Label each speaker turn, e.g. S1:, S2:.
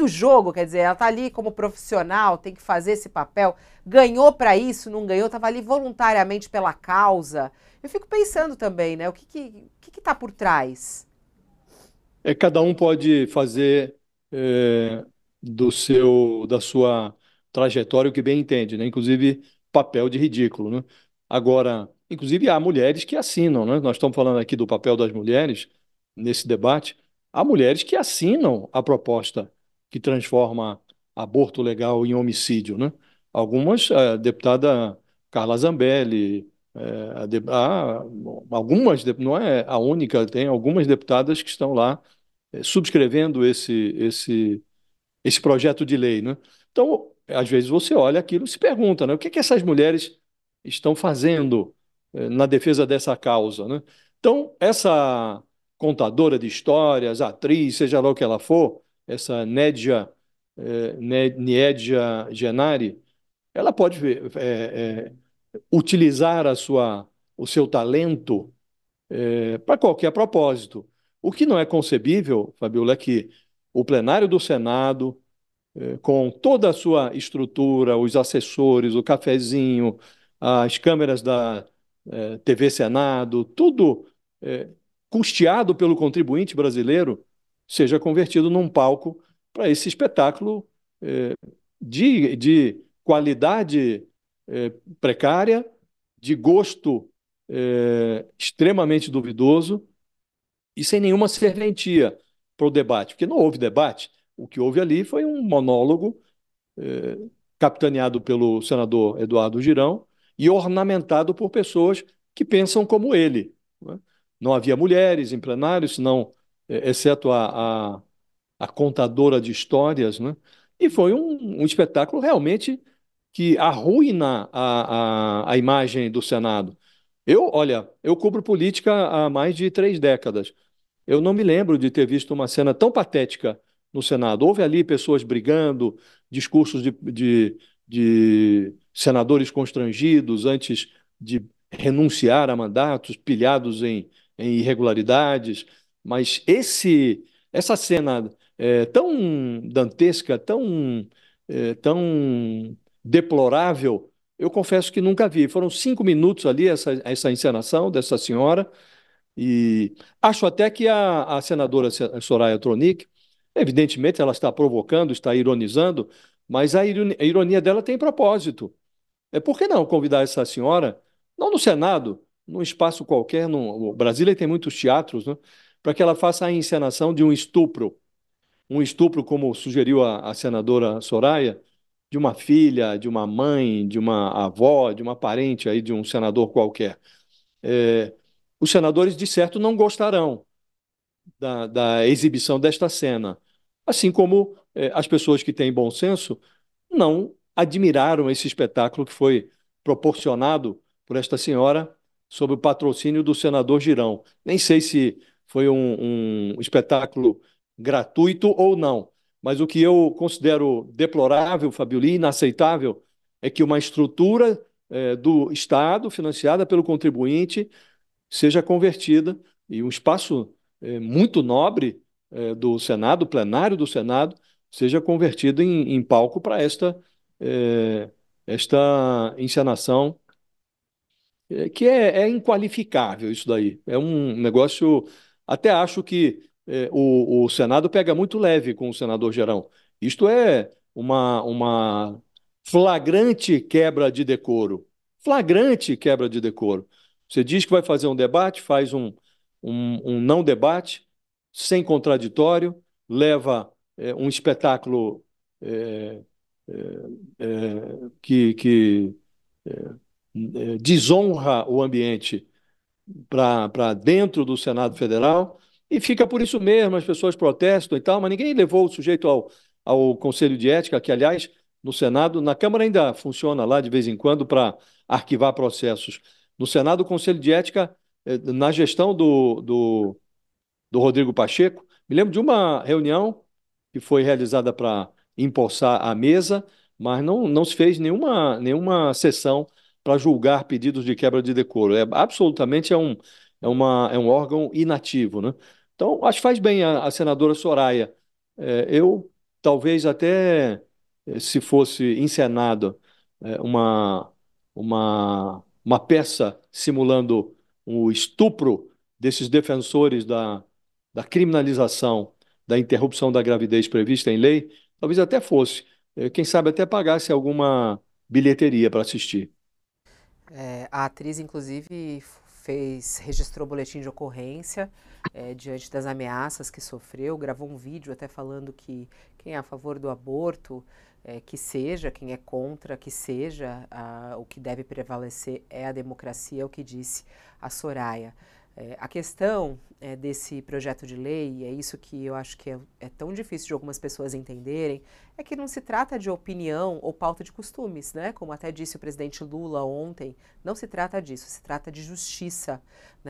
S1: do jogo, quer dizer, ela tá ali como profissional, tem que fazer esse papel, ganhou para isso, não ganhou, estava ali voluntariamente pela causa. Eu fico pensando também, né? O que que, que, que tá por trás?
S2: É, cada um pode fazer é, do seu, da sua trajetória o que bem entende, né? Inclusive papel de ridículo, né? Agora, inclusive há mulheres que assinam, né? Nós estamos falando aqui do papel das mulheres nesse debate. Há mulheres que assinam a proposta que transforma aborto legal em homicídio, né? Algumas, eh, a deputada Carla Zambelli, eh, de, algumas, não é a única, tem algumas deputadas que estão lá eh, subscrevendo esse, esse, esse projeto de lei, né? Então, às vezes você olha aquilo e se pergunta, né? O que, é que essas mulheres estão fazendo na defesa dessa causa, né? Então, essa contadora de histórias, atriz, seja lá o que ela for, essa Nédia, é, né, Nédia Genari, ela pode é, é, utilizar a sua, o seu talento é, para qualquer propósito. O que não é concebível, Fabiola, é que o plenário do Senado, é, com toda a sua estrutura, os assessores, o cafezinho, as câmeras da é, TV Senado, tudo custeado pelo contribuinte brasileiro, seja convertido num palco para esse espetáculo é, de, de qualidade é, precária, de gosto é, extremamente duvidoso e sem nenhuma serventia para o debate, porque não houve debate. O que houve ali foi um monólogo é, capitaneado pelo senador Eduardo Girão e ornamentado por pessoas que pensam como ele. Né? Não havia mulheres em plenário, senão é, exceto a, a, a contadora de histórias, né? E foi um, um espetáculo realmente que arruína a, a, a imagem do Senado. Eu, olha, eu cubro política há mais de três décadas. Eu não me lembro de ter visto uma cena tão patética no Senado. Houve ali pessoas brigando, discursos de, de, de senadores constrangidos antes de renunciar a mandatos, pilhados em, em irregularidades. Mas esse, essa cena é, tão dantesca, tão, é, tão deplorável, eu confesso que nunca vi. Foram cinco minutos ali essa, essa encenação dessa senhora. E acho até que a, a senadora Soraya Tronic, evidentemente, ela está provocando, está ironizando, mas a ironia dela tem propósito. É, por que não convidar essa senhora, não no Senado, num espaço qualquer, no Brasília tem muitos teatros, né? para que ela faça a encenação de um estupro. Um estupro, como sugeriu a, a senadora Soraya, de uma filha, de uma mãe, de uma avó, de uma parente aí de um senador qualquer. É, os senadores, de certo, não gostarão da, da exibição desta cena. Assim como é, as pessoas que têm bom senso não admiraram esse espetáculo que foi proporcionado por esta senhora sob o patrocínio do senador Girão. Nem sei se foi um, um espetáculo gratuito ou não. Mas o que eu considero deplorável, Fabioli, inaceitável, é que uma estrutura eh, do Estado, financiada pelo contribuinte, seja convertida e um espaço eh, muito nobre eh, do Senado, plenário do Senado, seja convertido em, em palco para esta, esta encenação, que é, é inqualificável isso daí. É um negócio até acho que é, o, o Senado pega muito leve com o senador Gerão. Isto é uma, uma flagrante quebra de decoro. Flagrante quebra de decoro. Você diz que vai fazer um debate, faz um, um, um não debate, sem contraditório, leva é, um espetáculo é, que, que desonra o ambiente para dentro do Senado Federal e fica por isso mesmo, as pessoas protestam e tal, mas ninguém levou o sujeito ao, ao Conselho de Ética, que, aliás, no Senado, na Câmara ainda funciona lá de vez em quando para arquivar processos. No Senado, o Conselho de Ética, eh, na gestão do, do, do Rodrigo Pacheco, me lembro de uma reunião que foi realizada para impulsar a mesa, mas não, não se fez nenhuma, nenhuma sessão para julgar pedidos de quebra de decoro. É, absolutamente é um, é, uma, é um órgão inativo. Né? Então, acho que faz bem a, a senadora Soraya. É, eu, talvez até eh, se fosse encenado é, uma, uma, uma peça simulando o estupro desses defensores da, da criminalização da interrupção da gravidez prevista em lei, talvez até fosse. Eh, quem sabe até pagasse alguma bilheteria
S1: para assistir. É, a atriz, inclusive, fez registrou boletim de ocorrência é, diante das ameaças que sofreu, gravou um vídeo até falando que quem é a favor do aborto, é, que seja, quem é contra, que seja, a, o que deve prevalecer é a democracia, é o que disse a Soraya. É, a questão é, desse projeto de lei, e é isso que eu acho que é, é, tão difícil de algumas pessoas entenderem, é que não se trata de opinião ou pauta de costumes, né? Como até disse o presidente Lula ontem, não se trata disso, se trata de justiça. Né?